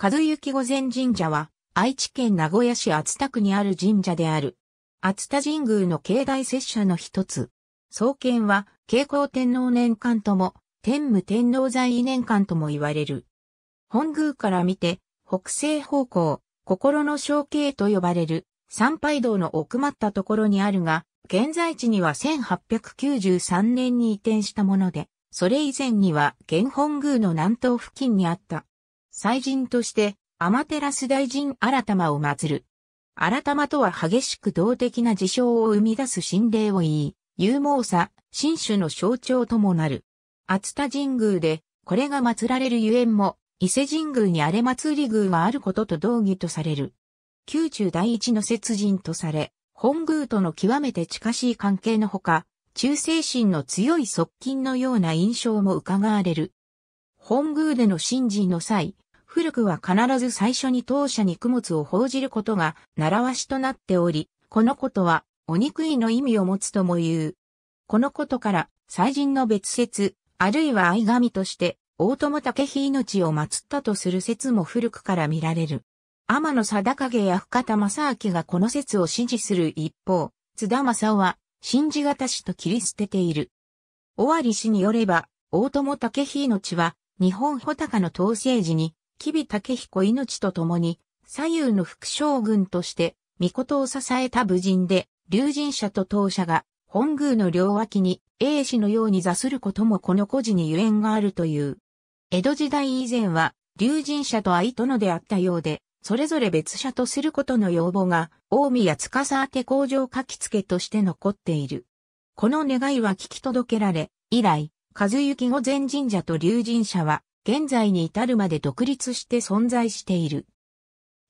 和幸御前神社は、愛知県名古屋市厚田区にある神社である。厚田神宮の境内拙者の一つ。創建は、慶光天皇年間とも、天武天皇在位年間とも言われる。本宮から見て、北西方向、心の象形と呼ばれる、参拝道の奥まったところにあるが、現在地には1893年に移転したもので、それ以前には現本宮の南東付近にあった祭神として、天照大神新玉を祀る。新玉とは激しく動的な事象を生み出す神霊を言い、勇猛さ、神主の象徴ともなる。熱田神宮で、これが祀られるゆえんも、伊勢神宮に荒れ祭り宮があることと同義とされる。宮中第一の節人とされ、本宮との極めて近しい関係のほか、忠誠心の強い側近のような印象も伺われる。本宮での神事の際、古くは必ず最初に当社に供物を報じることが習わしとなっており、このことはお憎いの意味を持つとも言う。このことから、祭神の別説、あるいは相神として、大友武妃命を祀ったとする説も古くから見られる。天野定景や深田正明がこの説を支持する一方、津田正夫は、信じがたしと切り捨てている。尾張氏によれば、大友武妃のは、日本穂高の統制時に、吉備武彦命と共に、左右の副将軍として、御事を支えた武人で、竜神社と当社が、本宮の両脇に、英氏のように座することもこの故事にゆえんがあるという。江戸時代以前は、竜神社とと殿であったようで、それぞれ別社とすることの要望が、大宮司宛工場書き付けとして残っている。この願いは聞き届けられ、以来、和幸御前神社と竜神社は、現在に至るまで独立して存在している。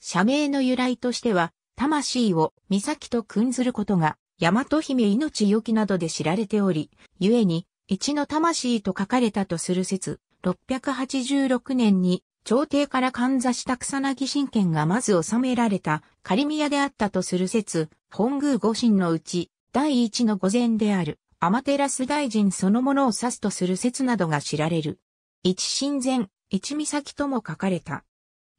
社名の由来としては、魂を岬と訓ずることが、大和姫命よきなどで知られており、故に、一の魂と書かれたとする説、686年に、朝廷からかんざした草薙神剣がまず収められた、仮宮であったとする説、本宮御神のうち、第一の御前である、アマテラス大臣そのものを指すとする説などが知られる。一神前、一岬とも書かれた。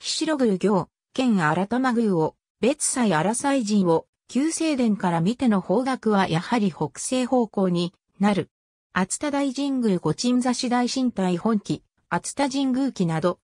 白宮行、県新間宮を、別祭荒祭人を、旧正殿から見ての方角はやはり北西方向になる。厚田大神宮御鎮座次大神体本気、厚田神宮記など。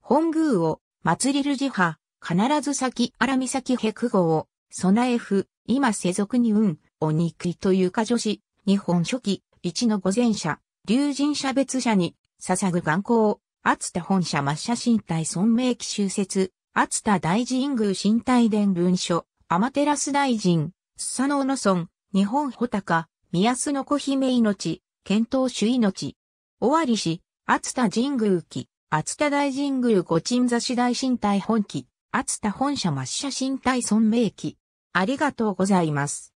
本宮を、祭りる寺派、必ず先荒岬へ久号を、備えふ、今世俗に運、お肉いというか女子、日本初期、一の御前者、竜神社別者に、捧ぐ眼光、厚田本社抹茶身体尊明記修説、厚田大神宮身体伝文書、天照大臣、スサノオノ村、日本穂高、宮須の小姫命、検討主命。尾張市、厚田神宮記、厚田大神宮御鎮座次大身体本記、厚田本社抹茶身体尊明記。ありがとうございます。